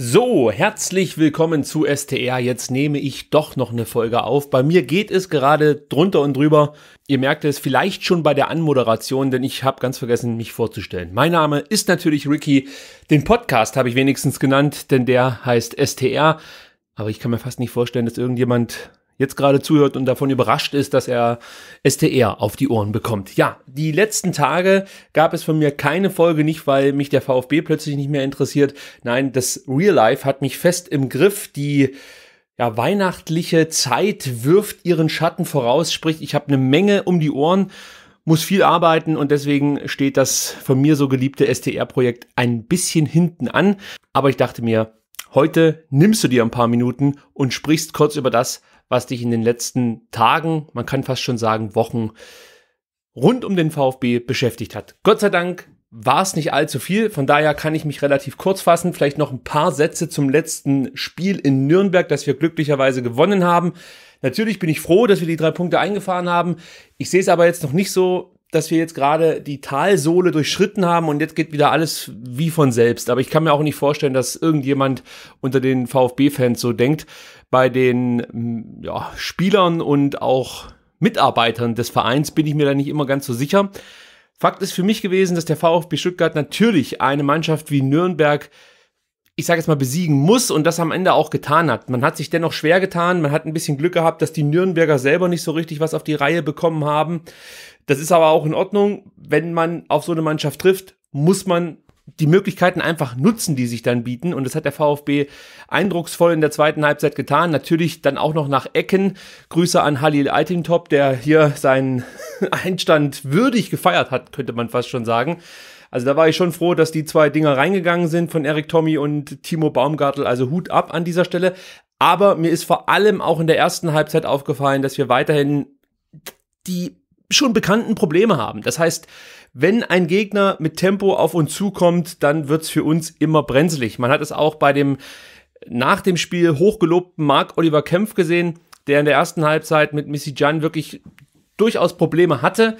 So, herzlich willkommen zu STR. Jetzt nehme ich doch noch eine Folge auf. Bei mir geht es gerade drunter und drüber. Ihr merkt es vielleicht schon bei der Anmoderation, denn ich habe ganz vergessen, mich vorzustellen. Mein Name ist natürlich Ricky. Den Podcast habe ich wenigstens genannt, denn der heißt STR. Aber ich kann mir fast nicht vorstellen, dass irgendjemand jetzt gerade zuhört und davon überrascht ist, dass er STR auf die Ohren bekommt. Ja, die letzten Tage gab es von mir keine Folge, nicht weil mich der VfB plötzlich nicht mehr interessiert. Nein, das Real Life hat mich fest im Griff. Die ja, weihnachtliche Zeit wirft ihren Schatten voraus, sprich, ich habe eine Menge um die Ohren muss viel arbeiten und deswegen steht das von mir so geliebte STR-Projekt ein bisschen hinten an. Aber ich dachte mir, heute nimmst du dir ein paar Minuten und sprichst kurz über das, was dich in den letzten Tagen, man kann fast schon sagen Wochen, rund um den VfB beschäftigt hat. Gott sei Dank war es nicht allzu viel, von daher kann ich mich relativ kurz fassen. Vielleicht noch ein paar Sätze zum letzten Spiel in Nürnberg, das wir glücklicherweise gewonnen haben. Natürlich bin ich froh, dass wir die drei Punkte eingefahren haben. Ich sehe es aber jetzt noch nicht so, dass wir jetzt gerade die Talsohle durchschritten haben und jetzt geht wieder alles wie von selbst. Aber ich kann mir auch nicht vorstellen, dass irgendjemand unter den VfB-Fans so denkt. Bei den mm, ja, Spielern und auch Mitarbeitern des Vereins bin ich mir da nicht immer ganz so sicher. Fakt ist für mich gewesen, dass der VfB Stuttgart natürlich eine Mannschaft wie Nürnberg ich sage jetzt mal, besiegen muss und das am Ende auch getan hat. Man hat sich dennoch schwer getan, man hat ein bisschen Glück gehabt, dass die Nürnberger selber nicht so richtig was auf die Reihe bekommen haben. Das ist aber auch in Ordnung, wenn man auf so eine Mannschaft trifft, muss man die Möglichkeiten einfach nutzen, die sich dann bieten. Und das hat der VfB eindrucksvoll in der zweiten Halbzeit getan. Natürlich dann auch noch nach Ecken. Grüße an Halil Altingtop, der hier seinen Einstand würdig gefeiert hat, könnte man fast schon sagen. Also da war ich schon froh, dass die zwei Dinger reingegangen sind von Eric Tommy und Timo Baumgartel. Also Hut ab an dieser Stelle. Aber mir ist vor allem auch in der ersten Halbzeit aufgefallen, dass wir weiterhin die schon bekannten Probleme haben. Das heißt, wenn ein Gegner mit Tempo auf uns zukommt, dann wird's für uns immer brenzlig. Man hat es auch bei dem nach dem Spiel hochgelobten Mark Oliver Kempf gesehen, der in der ersten Halbzeit mit Missy Jan wirklich durchaus Probleme hatte.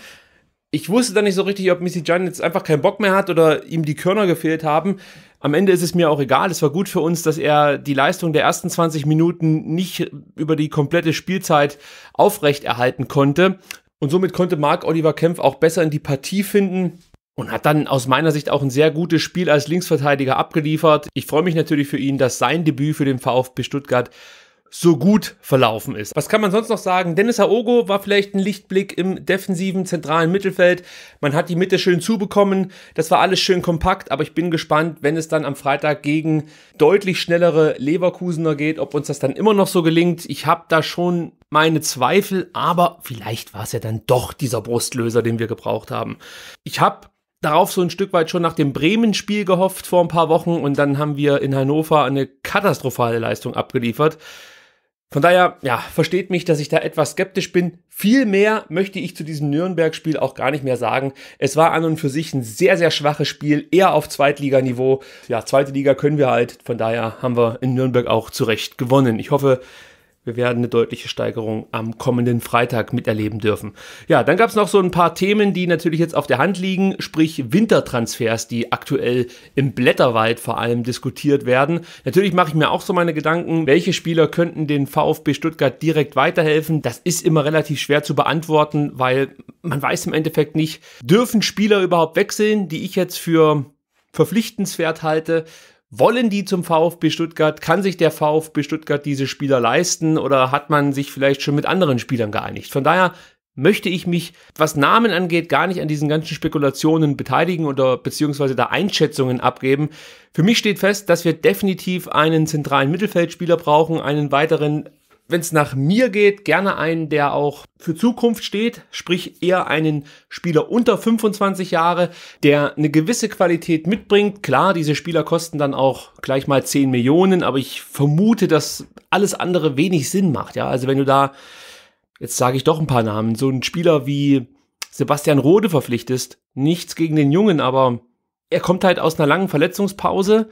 Ich wusste dann nicht so richtig, ob Missy Jan jetzt einfach keinen Bock mehr hat oder ihm die Körner gefehlt haben. Am Ende ist es mir auch egal. Es war gut für uns, dass er die Leistung der ersten 20 Minuten nicht über die komplette Spielzeit aufrechterhalten konnte. Und somit konnte Mark Oliver Kempf auch besser in die Partie finden und hat dann aus meiner Sicht auch ein sehr gutes Spiel als Linksverteidiger abgeliefert. Ich freue mich natürlich für ihn, dass sein Debüt für den VfB Stuttgart so gut verlaufen ist. Was kann man sonst noch sagen? Dennis Aogo war vielleicht ein Lichtblick im defensiven, zentralen Mittelfeld. Man hat die Mitte schön zubekommen. Das war alles schön kompakt, aber ich bin gespannt, wenn es dann am Freitag gegen deutlich schnellere Leverkusener geht, ob uns das dann immer noch so gelingt. Ich habe da schon meine Zweifel, aber vielleicht war es ja dann doch dieser Brustlöser, den wir gebraucht haben. Ich habe darauf so ein Stück weit schon nach dem Bremen-Spiel gehofft vor ein paar Wochen und dann haben wir in Hannover eine katastrophale Leistung abgeliefert. Von daher, ja, versteht mich, dass ich da etwas skeptisch bin. Viel mehr möchte ich zu diesem Nürnberg-Spiel auch gar nicht mehr sagen. Es war an und für sich ein sehr, sehr schwaches Spiel, eher auf Zweitliganiveau. Ja, zweite Liga können wir halt. Von daher haben wir in Nürnberg auch zu Recht gewonnen. Ich hoffe, wir werden eine deutliche Steigerung am kommenden Freitag miterleben dürfen. Ja, dann gab es noch so ein paar Themen, die natürlich jetzt auf der Hand liegen, sprich Wintertransfers, die aktuell im Blätterwald vor allem diskutiert werden. Natürlich mache ich mir auch so meine Gedanken, welche Spieler könnten den VfB Stuttgart direkt weiterhelfen. Das ist immer relativ schwer zu beantworten, weil man weiß im Endeffekt nicht, dürfen Spieler überhaupt wechseln, die ich jetzt für verpflichtenswert halte. Wollen die zum VfB Stuttgart? Kann sich der VfB Stuttgart diese Spieler leisten oder hat man sich vielleicht schon mit anderen Spielern geeinigt? Von daher möchte ich mich, was Namen angeht, gar nicht an diesen ganzen Spekulationen beteiligen oder beziehungsweise da Einschätzungen abgeben. Für mich steht fest, dass wir definitiv einen zentralen Mittelfeldspieler brauchen, einen weiteren wenn es nach mir geht, gerne einen, der auch für Zukunft steht, sprich eher einen Spieler unter 25 Jahre, der eine gewisse Qualität mitbringt. Klar, diese Spieler kosten dann auch gleich mal 10 Millionen, aber ich vermute, dass alles andere wenig Sinn macht. Ja, also wenn du da, jetzt sage ich doch ein paar Namen, so einen Spieler wie Sebastian Rode verpflichtest, nichts gegen den Jungen, aber er kommt halt aus einer langen Verletzungspause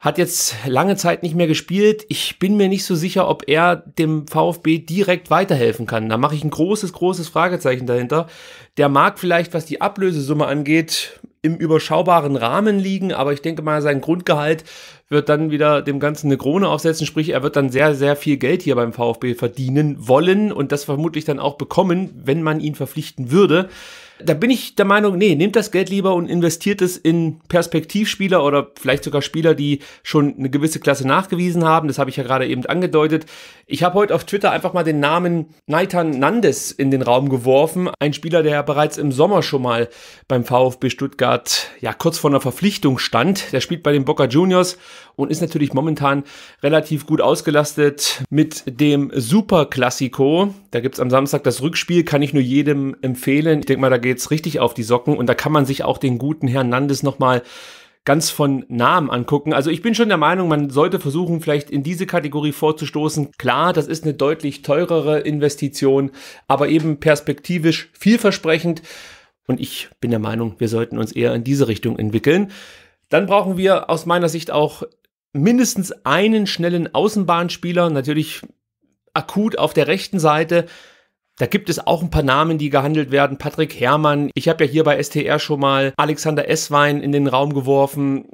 hat jetzt lange Zeit nicht mehr gespielt. Ich bin mir nicht so sicher, ob er dem VfB direkt weiterhelfen kann. Da mache ich ein großes, großes Fragezeichen dahinter. Der mag vielleicht, was die Ablösesumme angeht, im überschaubaren Rahmen liegen, aber ich denke mal, sein Grundgehalt wird dann wieder dem Ganzen eine Krone aufsetzen, sprich, er wird dann sehr, sehr viel Geld hier beim VfB verdienen wollen und das vermutlich dann auch bekommen, wenn man ihn verpflichten würde. Da bin ich der Meinung, nee, nehmt das Geld lieber und investiert es in Perspektivspieler oder vielleicht sogar Spieler, die schon eine gewisse Klasse nachgewiesen haben. Das habe ich ja gerade eben angedeutet. Ich habe heute auf Twitter einfach mal den Namen Naitan Nandes in den Raum geworfen. Ein Spieler, der ja bereits im Sommer schon mal beim VfB Stuttgart ja kurz vor einer Verpflichtung stand. Der spielt bei den Boca Juniors und ist natürlich momentan relativ gut ausgelastet mit dem Super Classico. Da gibt's am Samstag das Rückspiel, kann ich nur jedem empfehlen. Ich denke mal, da geht's richtig auf die Socken und da kann man sich auch den guten Herrn Nandes nochmal ganz von Namen angucken. Also ich bin schon der Meinung, man sollte versuchen, vielleicht in diese Kategorie vorzustoßen. Klar, das ist eine deutlich teurere Investition, aber eben perspektivisch vielversprechend. Und ich bin der Meinung, wir sollten uns eher in diese Richtung entwickeln. Dann brauchen wir aus meiner Sicht auch mindestens einen schnellen Außenbahnspieler, natürlich akut auf der rechten Seite. Da gibt es auch ein paar Namen, die gehandelt werden. Patrick Herrmann, ich habe ja hier bei STR schon mal Alexander Esswein in den Raum geworfen.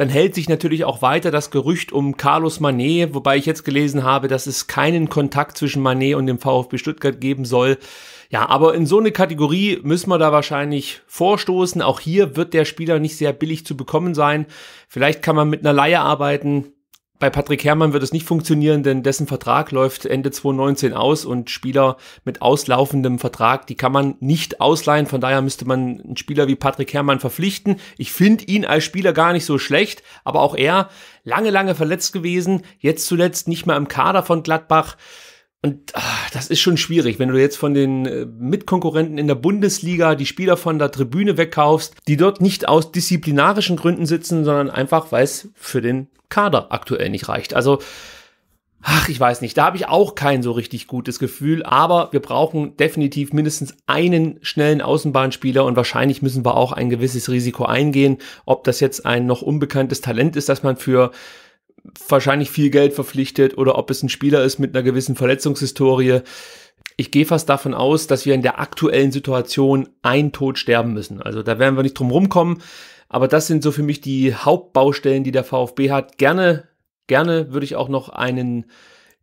Dann hält sich natürlich auch weiter das Gerücht um Carlos Manet, wobei ich jetzt gelesen habe, dass es keinen Kontakt zwischen Manet und dem VfB Stuttgart geben soll. Ja, aber in so eine Kategorie müssen wir da wahrscheinlich vorstoßen. Auch hier wird der Spieler nicht sehr billig zu bekommen sein. Vielleicht kann man mit einer Laie arbeiten. Bei Patrick Herrmann wird es nicht funktionieren, denn dessen Vertrag läuft Ende 2019 aus und Spieler mit auslaufendem Vertrag, die kann man nicht ausleihen. Von daher müsste man einen Spieler wie Patrick Herrmann verpflichten. Ich finde ihn als Spieler gar nicht so schlecht, aber auch er lange, lange verletzt gewesen, jetzt zuletzt nicht mehr im Kader von Gladbach. Und ach, das ist schon schwierig, wenn du jetzt von den äh, Mitkonkurrenten in der Bundesliga die Spieler von der Tribüne wegkaufst, die dort nicht aus disziplinarischen Gründen sitzen, sondern einfach, weil es für den Kader aktuell nicht reicht. Also, ach, ich weiß nicht, da habe ich auch kein so richtig gutes Gefühl, aber wir brauchen definitiv mindestens einen schnellen Außenbahnspieler und wahrscheinlich müssen wir auch ein gewisses Risiko eingehen, ob das jetzt ein noch unbekanntes Talent ist, dass man für wahrscheinlich viel Geld verpflichtet oder ob es ein Spieler ist mit einer gewissen Verletzungshistorie. Ich gehe fast davon aus, dass wir in der aktuellen Situation ein Tod sterben müssen. Also da werden wir nicht drum rumkommen. Aber das sind so für mich die Hauptbaustellen, die der VfB hat. Gerne, gerne würde ich auch noch einen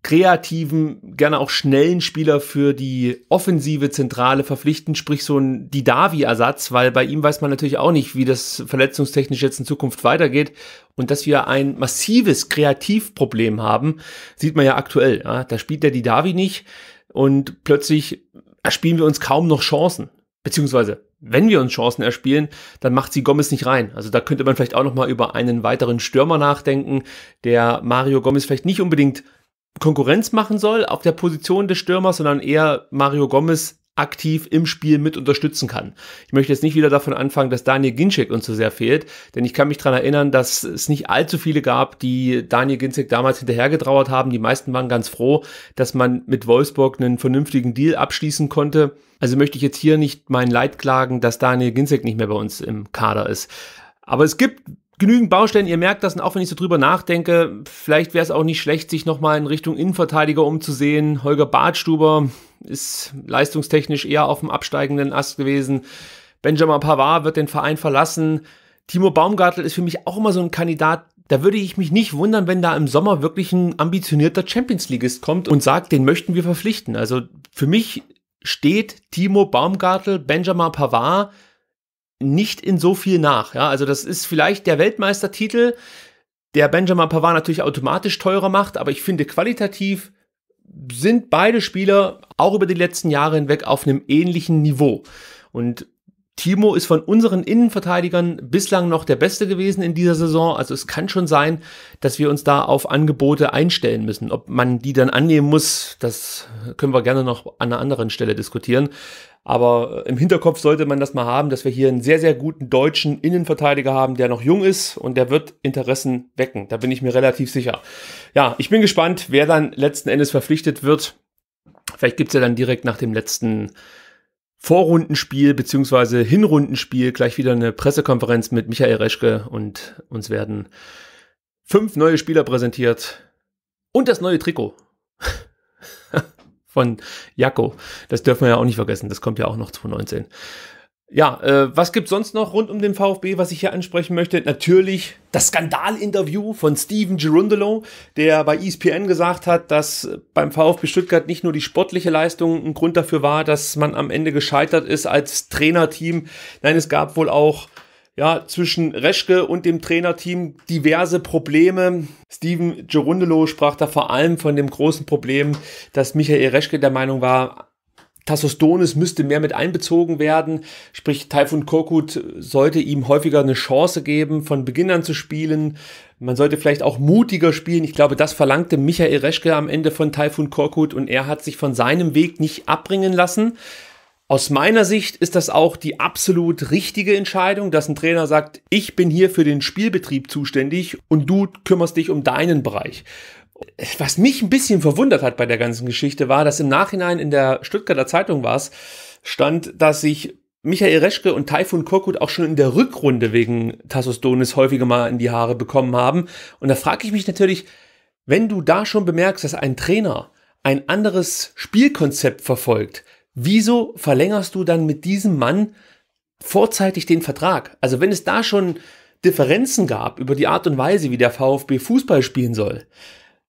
kreativen, gerne auch schnellen Spieler für die offensive Zentrale verpflichten, sprich so ein Didavi-Ersatz, weil bei ihm weiß man natürlich auch nicht, wie das verletzungstechnisch jetzt in Zukunft weitergeht. Und dass wir ein massives Kreativproblem haben, sieht man ja aktuell. Ja? Da spielt der Didavi nicht und plötzlich erspielen wir uns kaum noch Chancen. Beziehungsweise, wenn wir uns Chancen erspielen, dann macht sie Gomez nicht rein. Also da könnte man vielleicht auch nochmal über einen weiteren Stürmer nachdenken, der Mario Gomez vielleicht nicht unbedingt Konkurrenz machen soll auf der Position des Stürmers, sondern eher Mario Gomez aktiv im Spiel mit unterstützen kann. Ich möchte jetzt nicht wieder davon anfangen, dass Daniel Ginczek uns so sehr fehlt, denn ich kann mich dran erinnern, dass es nicht allzu viele gab, die Daniel Ginczek damals hinterhergetrauert haben. Die meisten waren ganz froh, dass man mit Wolfsburg einen vernünftigen Deal abschließen konnte. Also möchte ich jetzt hier nicht mein Leid klagen, dass Daniel Ginczek nicht mehr bei uns im Kader ist. Aber es gibt genügend Baustellen. Ihr merkt das, und auch wenn ich so drüber nachdenke, vielleicht wäre es auch nicht schlecht, sich nochmal in Richtung Innenverteidiger umzusehen. Holger Bartstuber ist leistungstechnisch eher auf dem absteigenden Ast gewesen. Benjamin Pavard wird den Verein verlassen. Timo Baumgartel ist für mich auch immer so ein Kandidat. Da würde ich mich nicht wundern, wenn da im Sommer wirklich ein ambitionierter Champions Leagueist kommt und sagt, den möchten wir verpflichten. Also für mich steht Timo Baumgartel, Benjamin Pavard nicht in so viel nach. Ja, also das ist vielleicht der Weltmeistertitel, der Benjamin Pavard natürlich automatisch teurer macht, aber ich finde qualitativ sind beide Spieler auch über die letzten Jahre hinweg auf einem ähnlichen Niveau. Und Timo ist von unseren Innenverteidigern bislang noch der Beste gewesen in dieser Saison. Also es kann schon sein, dass wir uns da auf Angebote einstellen müssen. Ob man die dann annehmen muss, das können wir gerne noch an einer anderen Stelle diskutieren. Aber im Hinterkopf sollte man das mal haben, dass wir hier einen sehr, sehr guten deutschen Innenverteidiger haben, der noch jung ist und der wird Interessen wecken. Da bin ich mir relativ sicher. Ja, ich bin gespannt, wer dann letzten Endes verpflichtet wird. Vielleicht gibt's ja dann direkt nach dem letzten Vorrundenspiel beziehungsweise Hinrundenspiel gleich wieder eine Pressekonferenz mit Michael Reschke und uns werden fünf neue Spieler präsentiert und das neue Trikot von Jaco. Das dürfen wir ja auch nicht vergessen, das kommt ja auch noch 2019. Ja, äh, was gibt's sonst noch rund um den VfB, was ich hier ansprechen möchte? Natürlich das Skandalinterview von Steven Gerundolo, der bei ESPN gesagt hat, dass beim VfB Stuttgart nicht nur die sportliche Leistung ein Grund dafür war, dass man am Ende gescheitert ist als Trainerteam. Nein, es gab wohl auch ja, zwischen Reschke und dem Trainerteam diverse Probleme. Steven Gerundolo sprach da vor allem von dem großen Problem, dass Michael Reschke der Meinung war, Tassos Donis müsste mehr mit einbezogen werden, sprich Taifun Korkut sollte ihm häufiger eine Chance geben, von Beginn an zu spielen. Man sollte vielleicht auch mutiger spielen. Ich glaube, das verlangte Michael Reschke am Ende von Taifun Korkut und er hat sich von seinem Weg nicht abbringen lassen. Aus meiner Sicht ist das auch die absolut richtige Entscheidung, dass ein Trainer sagt, ich bin hier für den Spielbetrieb zuständig und du kümmerst dich um deinen Bereich. Was mich ein bisschen verwundert hat bei der ganzen Geschichte war, dass im Nachhinein in der Stuttgarter Zeitung war es, stand, dass sich Michael Reschke und Taifun Korkut auch schon in der Rückrunde wegen Tassos Donis häufiger mal in die Haare bekommen haben. Und da frage ich mich natürlich, wenn du da schon bemerkst, dass ein Trainer ein anderes Spielkonzept verfolgt, wieso verlängerst du dann mit diesem Mann vorzeitig den Vertrag? Also wenn es da schon Differenzen gab über die Art und Weise, wie der VfB Fußball spielen soll,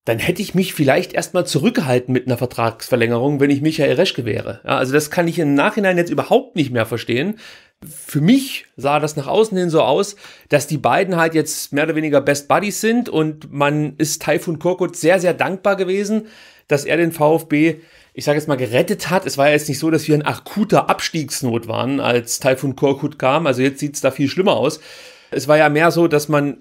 dann hätte ich mich vielleicht erstmal zurückgehalten mit einer Vertragsverlängerung, wenn ich Michael Reschke wäre. Ja, also das kann ich im Nachhinein jetzt überhaupt nicht mehr verstehen. Für mich sah das nach außen hin so aus, dass die beiden halt jetzt mehr oder weniger Best Buddies sind und man ist Taifun Korkut sehr, sehr dankbar gewesen, dass er den VfB, ich sage jetzt mal, gerettet hat. Es war ja jetzt nicht so, dass wir in akuter Abstiegsnot waren, als Taifun Korkut kam. Also jetzt sieht es da viel schlimmer aus. Es war ja mehr so, dass man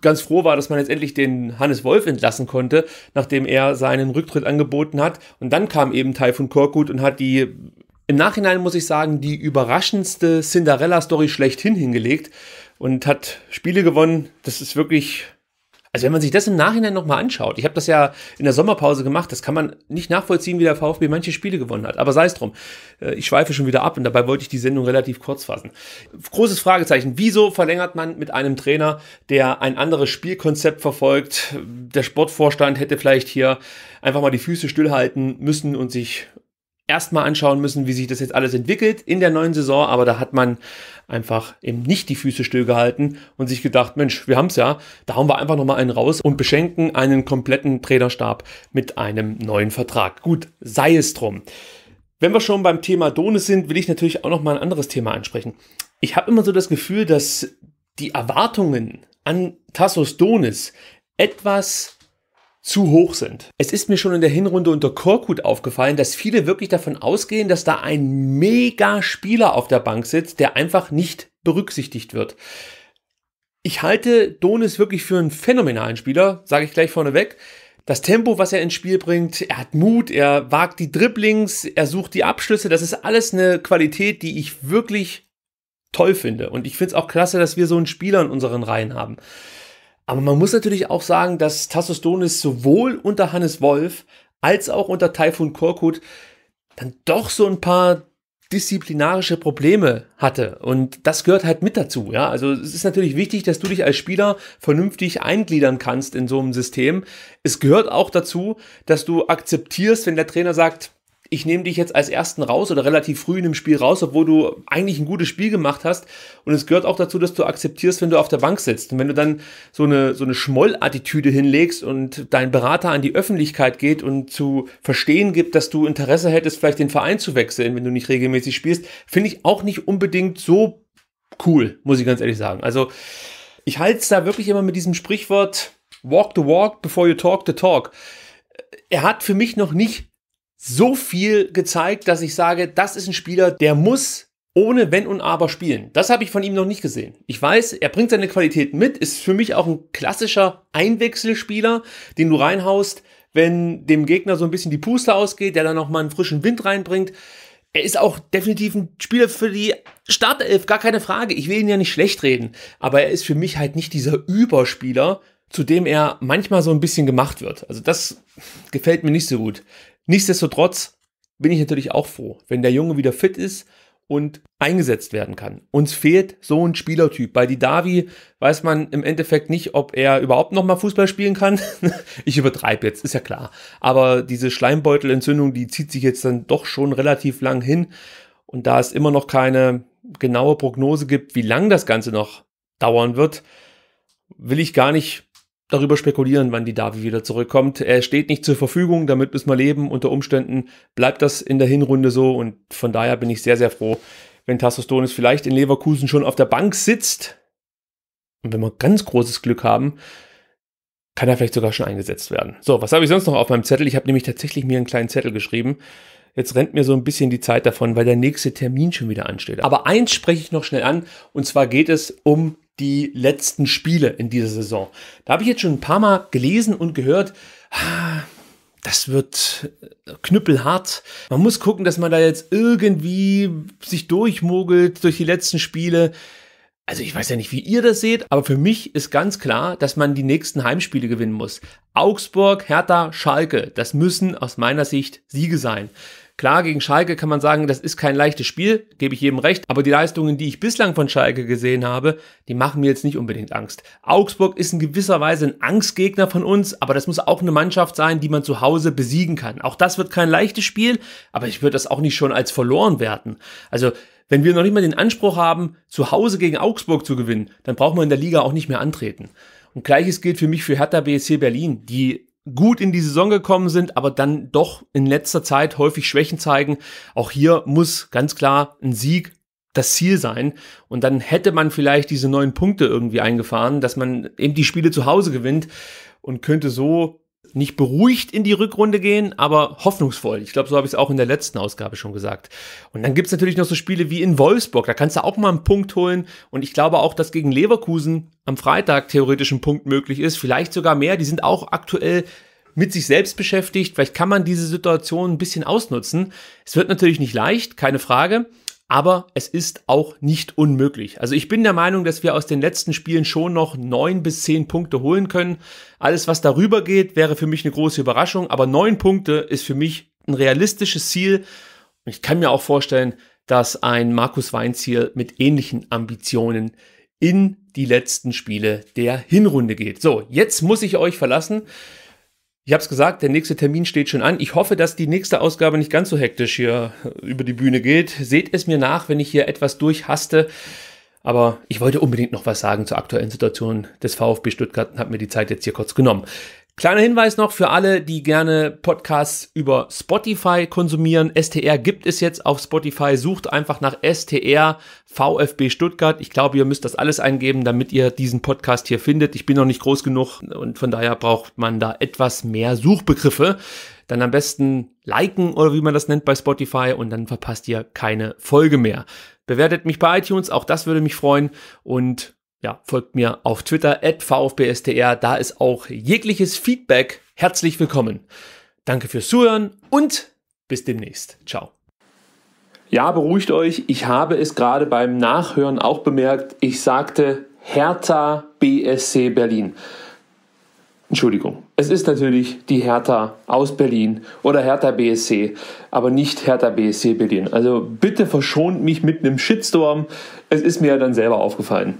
ganz froh war, dass man jetzt endlich den Hannes Wolf entlassen konnte, nachdem er seinen Rücktritt angeboten hat. Und dann kam eben Taifun Korkut und hat die, im Nachhinein muss ich sagen, die überraschendste Cinderella-Story schlechthin hingelegt und hat Spiele gewonnen. Das ist wirklich also wenn man sich das im Nachhinein nochmal anschaut, ich habe das ja in der Sommerpause gemacht, das kann man nicht nachvollziehen, wie der VfB manche Spiele gewonnen hat. Aber sei es drum, äh, ich schweife schon wieder ab und dabei wollte ich die Sendung relativ kurz fassen. Großes Fragezeichen, wieso verlängert man mit einem Trainer, der ein anderes Spielkonzept verfolgt? Der Sportvorstand hätte vielleicht hier einfach mal die Füße stillhalten müssen und sich erstmal anschauen müssen, wie sich das jetzt alles entwickelt in der neuen Saison. Aber da hat man einfach eben nicht die Füße stillgehalten und sich gedacht, Mensch, wir haben es ja, da hauen wir einfach nochmal einen raus und beschenken einen kompletten Trainerstab mit einem neuen Vertrag. Gut, sei es drum. Wenn wir schon beim Thema Donis sind, will ich natürlich auch nochmal ein anderes Thema ansprechen. Ich habe immer so das Gefühl, dass die Erwartungen an Tassos Donis etwas zu hoch sind. Es ist mir schon in der Hinrunde unter Korkut aufgefallen, dass viele wirklich davon ausgehen, dass da ein Mega-Spieler auf der Bank sitzt, der einfach nicht berücksichtigt wird. Ich halte Donis wirklich für einen phänomenalen Spieler, sage ich gleich vorneweg. Das Tempo, was er ins Spiel bringt, er hat Mut, er wagt die Dribblings, er sucht die Abschlüsse, das ist alles eine Qualität, die ich wirklich toll finde. Und ich finde es auch klasse, dass wir so einen Spieler in unseren Reihen haben. Aber man muss natürlich auch sagen, dass Tassos Donis sowohl unter Hannes Wolf als auch unter Taifun Korkut dann doch so ein paar disziplinarische Probleme hatte. Und das gehört halt mit dazu. Ja? Also es ist natürlich wichtig, dass du dich als Spieler vernünftig eingliedern kannst in so einem System. Es gehört auch dazu, dass du akzeptierst, wenn der Trainer sagt, ich nehme dich jetzt als ersten raus oder relativ früh in dem Spiel raus, obwohl du eigentlich ein gutes Spiel gemacht hast. Und es gehört auch dazu, dass du akzeptierst, wenn du auf der Bank sitzt. Und wenn du dann so eine, so eine Schmollattitüde hinlegst und dein Berater an die Öffentlichkeit geht und zu verstehen gibt, dass du Interesse hättest, vielleicht den Verein zu wechseln, wenn du nicht regelmäßig spielst, finde ich auch nicht unbedingt so cool, muss ich ganz ehrlich sagen. Also ich halte es da wirklich immer mit diesem Sprichwort, walk the walk before you talk the talk. Er hat für mich noch nicht so viel gezeigt, dass ich sage, das ist ein Spieler, der muss ohne Wenn und Aber spielen. Das habe ich von ihm noch nicht gesehen. Ich weiß, er bringt seine Qualität mit, ist für mich auch ein klassischer Einwechselspieler, den du reinhaust, wenn dem Gegner so ein bisschen die Puste ausgeht, der dann nochmal einen frischen Wind reinbringt. Er ist auch definitiv ein Spieler für die Startelf, gar keine Frage. Ich will ihn ja nicht schlecht reden, aber er ist für mich halt nicht dieser Überspieler, zu dem er manchmal so ein bisschen gemacht wird. Also das gefällt mir nicht so gut. Nichtsdestotrotz bin ich natürlich auch froh, wenn der Junge wieder fit ist und eingesetzt werden kann. Uns fehlt so ein Spielertyp. Bei Didavi weiß man im Endeffekt nicht, ob er überhaupt nochmal Fußball spielen kann. ich übertreibe jetzt, ist ja klar. Aber diese Schleimbeutelentzündung, die zieht sich jetzt dann doch schon relativ lang hin. Und da es immer noch keine genaue Prognose gibt, wie lang das Ganze noch dauern wird, will ich gar nicht darüber spekulieren, wann die Davi wieder zurückkommt. Er steht nicht zur Verfügung, damit müssen wir leben. Unter Umständen bleibt das in der Hinrunde so und von daher bin ich sehr, sehr froh, wenn Tassos Donis vielleicht in Leverkusen schon auf der Bank sitzt. Und wenn wir ganz großes Glück haben, kann er vielleicht sogar schon eingesetzt werden. So, was habe ich sonst noch auf meinem Zettel? Ich habe nämlich tatsächlich mir einen kleinen Zettel geschrieben. Jetzt rennt mir so ein bisschen die Zeit davon, weil der nächste Termin schon wieder ansteht. Aber eins spreche ich noch schnell an, und zwar geht es um die letzten Spiele in dieser Saison. Da habe ich jetzt schon ein paar Mal gelesen und gehört, ah, das wird äh, knüppelhart. Man muss gucken, dass man da jetzt irgendwie sich durchmogelt durch die letzten Spiele. Also ich weiß ja nicht, wie ihr das seht, aber für mich ist ganz klar, dass man die nächsten Heimspiele gewinnen muss. Augsburg, Hertha, Schalke, das müssen aus meiner Sicht Siege sein. Klar, gegen Schalke kann man sagen, das ist kein leichtes Spiel, gebe ich jedem recht, aber die Leistungen, die ich bislang von Schalke gesehen habe, die machen mir jetzt nicht unbedingt Angst. Augsburg ist in gewisser Weise ein Angstgegner von uns, aber das muss auch eine Mannschaft sein, die man zu Hause besiegen kann. Auch das wird kein leichtes Spiel, aber ich würde das auch nicht schon als verloren werten. Also, wenn wir noch nicht mal den Anspruch haben, zu Hause gegen Augsburg zu gewinnen, dann braucht man in der Liga auch nicht mehr antreten. Und gleiches gilt für mich für Hertha BSC Berlin, die gut in die Saison gekommen sind, aber dann doch in letzter Zeit häufig Schwächen zeigen. Auch hier muss ganz klar ein Sieg das Ziel sein. Und dann hätte man vielleicht diese neun Punkte irgendwie eingefahren, dass man eben die Spiele zu Hause gewinnt und könnte so nicht beruhigt in die Rückrunde gehen, aber hoffnungsvoll. Ich glaube, so habe ich es auch in der letzten Ausgabe schon gesagt. Und dann gibt es natürlich noch so Spiele wie in Wolfsburg. Da kannst du auch mal einen Punkt holen. Und ich glaube auch, dass gegen Leverkusen am Freitag theoretisch ein Punkt möglich ist. Vielleicht sogar mehr. Die sind auch aktuell mit sich selbst beschäftigt. Vielleicht kann man diese Situation ein bisschen ausnutzen. Es wird natürlich nicht leicht, keine Frage. Aber es ist auch nicht unmöglich. Also ich bin der Meinung, dass wir aus den letzten Spielen schon noch neun bis zehn Punkte holen können. Alles, was darüber geht, wäre für mich eine große Überraschung. Aber neun Punkte ist für mich ein realistisches Ziel. Und ich kann mir auch vorstellen, dass ein Markus Weinziel mit ähnlichen Ambitionen in die letzten Spiele der Hinrunde geht. So, jetzt muss ich euch verlassen. Ich habe es gesagt, der nächste Termin steht schon an. Ich hoffe, dass die nächste Ausgabe nicht ganz so hektisch hier über die Bühne geht. Seht es mir nach, wenn ich hier etwas durchhaste. Aber ich wollte unbedingt noch was sagen zur aktuellen Situation des VfB Stuttgart und habe mir die Zeit jetzt hier kurz genommen. Kleiner Hinweis noch für alle, die gerne Podcasts über Spotify konsumieren. STR gibt es jetzt auf Spotify. Sucht einfach nach STR VfB Stuttgart. Ich glaube, ihr müsst das alles eingeben, damit ihr diesen Podcast hier findet. Ich bin noch nicht groß genug und von daher braucht man da etwas mehr Suchbegriffe. Dann am besten liken oder wie man das nennt bei Spotify und dann verpasst ihr keine Folge mehr. Bewertet mich bei iTunes, auch das würde mich freuen und ja, folgt mir auf Twitter @vfbstr, da ist auch jegliches Feedback herzlich willkommen. Danke fürs Zuhören und bis demnächst. Ciao. Ja, beruhigt euch, ich habe es gerade beim Nachhören auch bemerkt, ich sagte Hertha BSC Berlin. Entschuldigung, es ist natürlich die Hertha aus Berlin oder Hertha BSC, aber nicht Hertha BSC Berlin. Also bitte verschont mich mit einem Shitstorm, es ist mir ja dann selber aufgefallen.